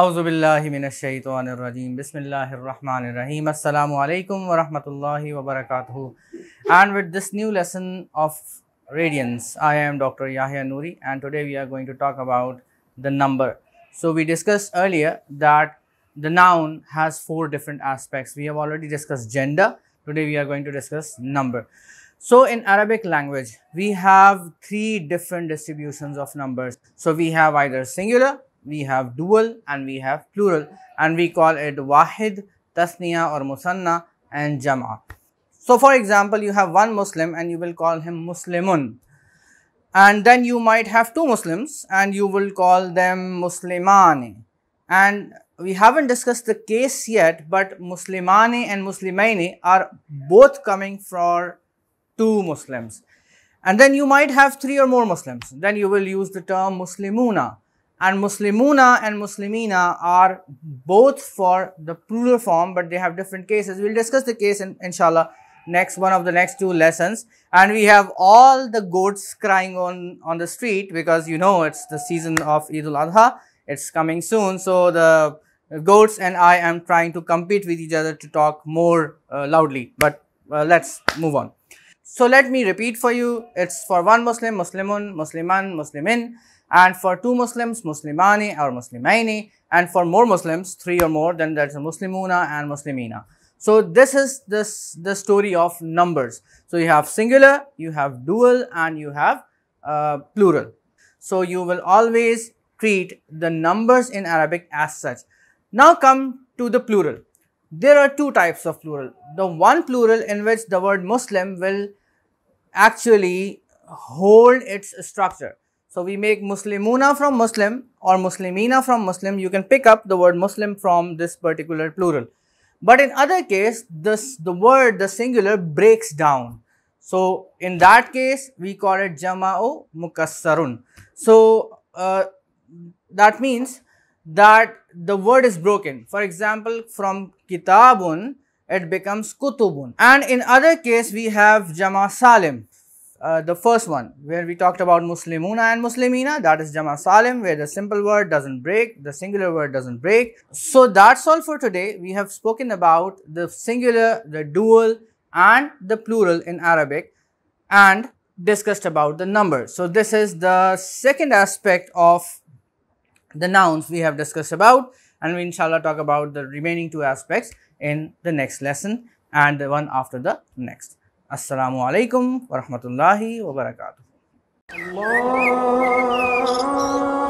आउज़बिल्लिमिनशैतरजीम बसमीम अल्लाम वरहमल वबरक And with this new lesson of radiance, I am Dr. Yahya Nuri, and today we are going to talk about the number. So we discussed earlier that the noun has four different aspects. We have already discussed gender. Today we are going to discuss number. So in Arabic language, we have three different distributions of numbers. So we have either singular, we have dual and we have plural and we call it wahid, tasniya or musanna and jam'a. So for example, you have one Muslim and you will call him muslimun and then you might have two Muslims and you will call them muslimani and we haven't discussed the case yet, but Muslimani and Muslimaini are both coming for two Muslims. And then you might have three or more Muslims. Then you will use the term Muslimuna. And Muslimuna and Muslimina are both for the plural form, but they have different cases. We'll discuss the case in, inshallah next one of the next two lessons and we have all the goats crying on on the street because you know it's the season of Eid al-Adha it's coming soon so the goats and I am trying to compete with each other to talk more uh, loudly. But uh, let's move on. So let me repeat for you. It's for one Muslim, Muslimun, Musliman, Muslimin. And for two Muslims, Muslimani or Muslimaini. And for more Muslims, three or more, then that's Muslimuna and Muslimina. So this is this the story of numbers. So you have singular, you have dual, and you have uh, plural. So you will always treat the numbers in Arabic as such. Now come to the plural. There are two types of plural. The one plural in which the word Muslim will actually hold its structure. So we make Muslimuna from Muslim or Muslimina from Muslim. You can pick up the word Muslim from this particular plural. But in other case, this, the word, the singular breaks down. So in that case, we call it Jama'u Mukassarun. So uh, that means that the word is broken. For example, from kitabun, it becomes kutubun. And in other case, we have jama salim. Uh, the first one where we talked about muslimuna and muslimina that is jama salim where the simple word doesn't break the singular word doesn't break so that's all for today we have spoken about the singular the dual and the plural in arabic and discussed about the number so this is the second aspect of the nouns we have discussed about and we inshallah talk about the remaining two aspects in the next lesson and the one after the next. Assalamu alaikum wa rahmatullahi wa barakatuh. Allah.